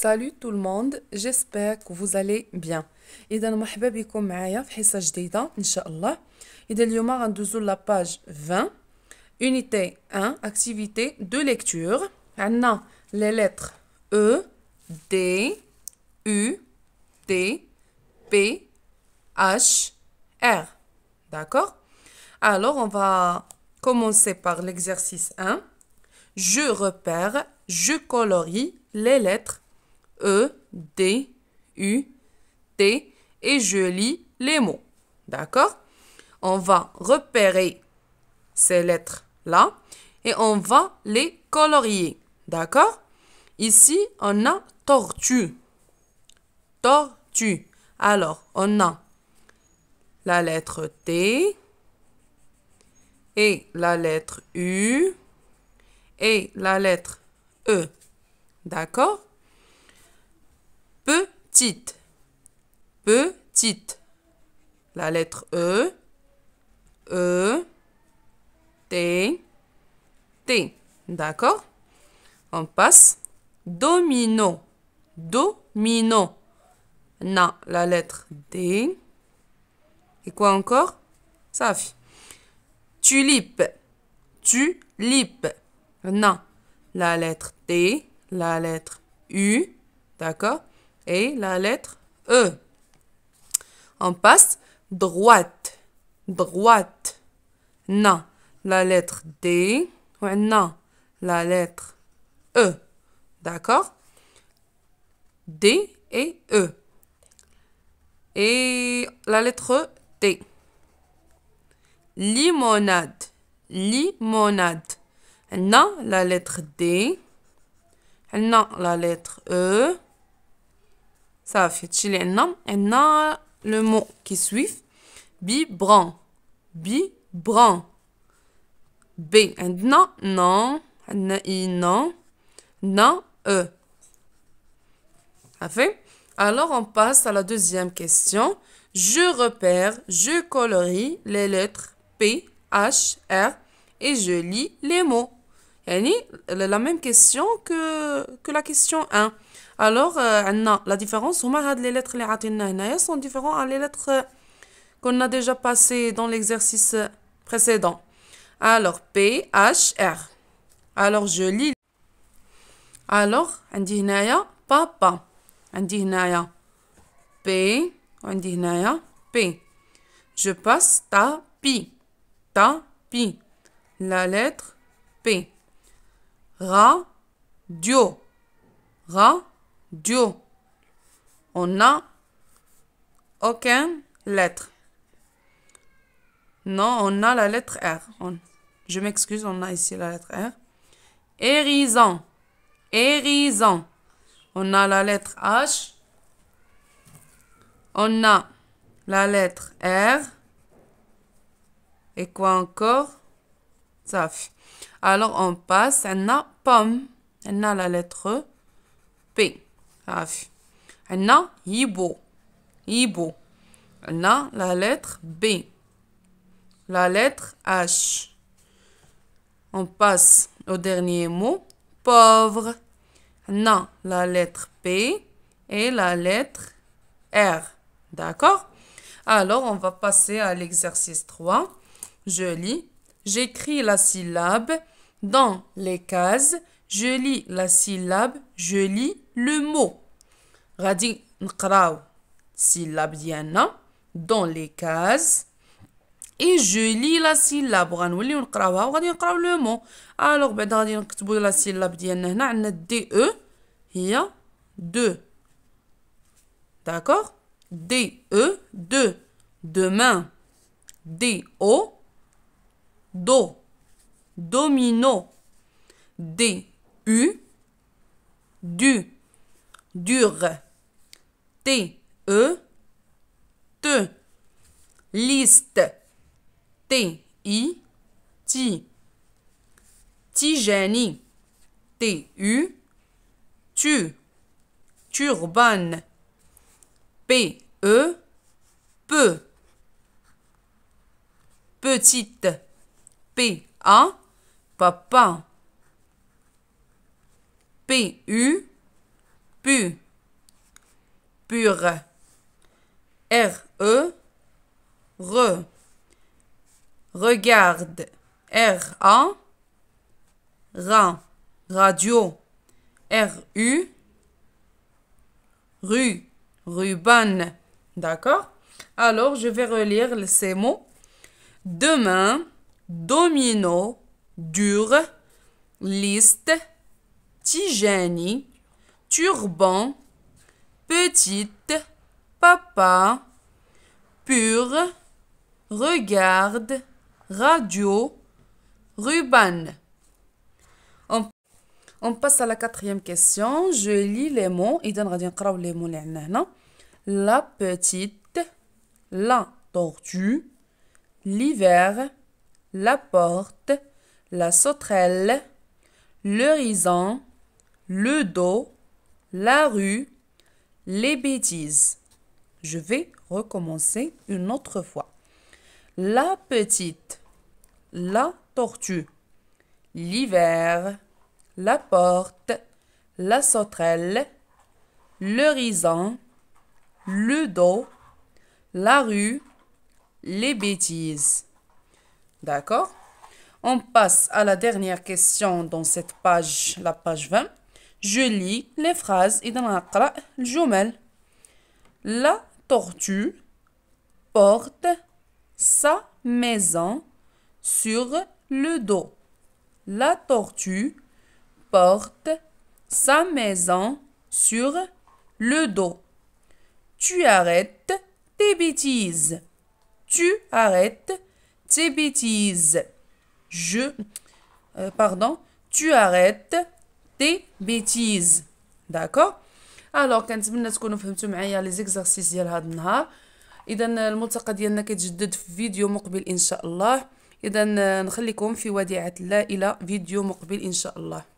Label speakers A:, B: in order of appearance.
A: Salut tout le monde, j'espère que vous allez bien. Idan معايا في la 20 unité 1 activité de lecture. a les lettres E, D, U, T, P, H, R. D'accord Alors, on va commencer par l'exercice 1. Je repère, je colorie les lettres E, D, U, T et je lis les mots. D'accord On va repérer ces lettres-là et on va les colorier. D'accord Ici, on a tortue. Tortue. Alors, on a la lettre T et la lettre U et la lettre E. D'accord Petite. Petite. La lettre E. E. T. T. D'accord On passe. Domino. Domino. Na. La lettre D. Et quoi encore Safi. Tulipe. Tulipe. Na. La lettre T. La lettre U. D'accord et la lettre E. On passe droite, droite. non la lettre D. Non. non la lettre E. D'accord D et E. Et la lettre T. Limonade, limonade. non la lettre D. non la lettre E. Ça fait- et un nom, le nom, qui suit. qui bran bibran bran B. Un non, non Un non, non E. Ça fait? alors on passe à la deuxième question je repère je colorie les lettres p h r et je lis les mots يعني la même question que que la question 1 alors euh, non, la différence les lettres les sont différents à les lettres qu'on a déjà passé dans l'exercice précédent alors P H R alors je lis alors عندي هنايا بابا عندي P وعندي P je passe ta pi ta pi la lettre P Ra radio. On n'a aucune lettre. Non, on a la lettre R. je m'excuse, on a ici la lettre R. hérisant hérisant On a la lettre H. On a la lettre R. Et quoi encore alors, on passe. à la lettre P. lettre p. On a Hibo. Hibo. on a la lettre b, la lettre h. On passe au dernier mot, pauvre. On la lettre P et la lettre R. D'accord Alors, on va passer à l'exercice 3. Je lis j'écris la syllabe. Dans les cases, je lis la syllabe, je lis le mot. radi syllabe dans les cases et je lis la syllabe غنوليو نقراوها وغادي نقراو le mot. Alors, ben, غادي نكتبو la syllabe ديالنا هنا عندنا DE. Il هي a D-E, d-e », deux. demain d o Do, domino. D, U, du, dur. T, E, te. Liste. T, I, ti. Tigénie. T, U, tu. turban, P, E, peu. Petite. P-A, hein? papa. P-U, pu. Pure. R-E, re. Regarde. R-A, ra. Radio. R-U, rue. Ruban. D'accord Alors, je vais relire ces mots. Demain, domino, dur, liste, tigénie, turban, petite, papa, pur, regarde, radio, ruban. On, passe à la quatrième question. Je lis les mots. et les mots. La petite, la tortue, l'hiver, la porte, la sauterelle, l'horizon, le dos, la rue, les bêtises. Je vais recommencer une autre fois. La petite, la tortue, l'hiver, la porte, la sauterelle, l'horizon, le dos, la rue, les bêtises. D'accord On passe à la dernière question dans cette page, la page 20. Je lis les phrases et dans la La tortue porte sa maison sur le dos. La tortue porte sa maison sur le dos. Tu arrêtes tes bêtises. Tu arrêtes tes bêtises. Je, euh, pardon, tu arrêtes tes bêtises. D'accord الوغ كنتمنى as فهمتوا معايا لي زيكزارسيس ديال هذا النهار اذا الملتقى ديالنا كيتجدد في فيديو مقبل ان شاء الله اذا euh, نخليكم في وديعه الله الى فيديو مقبل ان شاء الله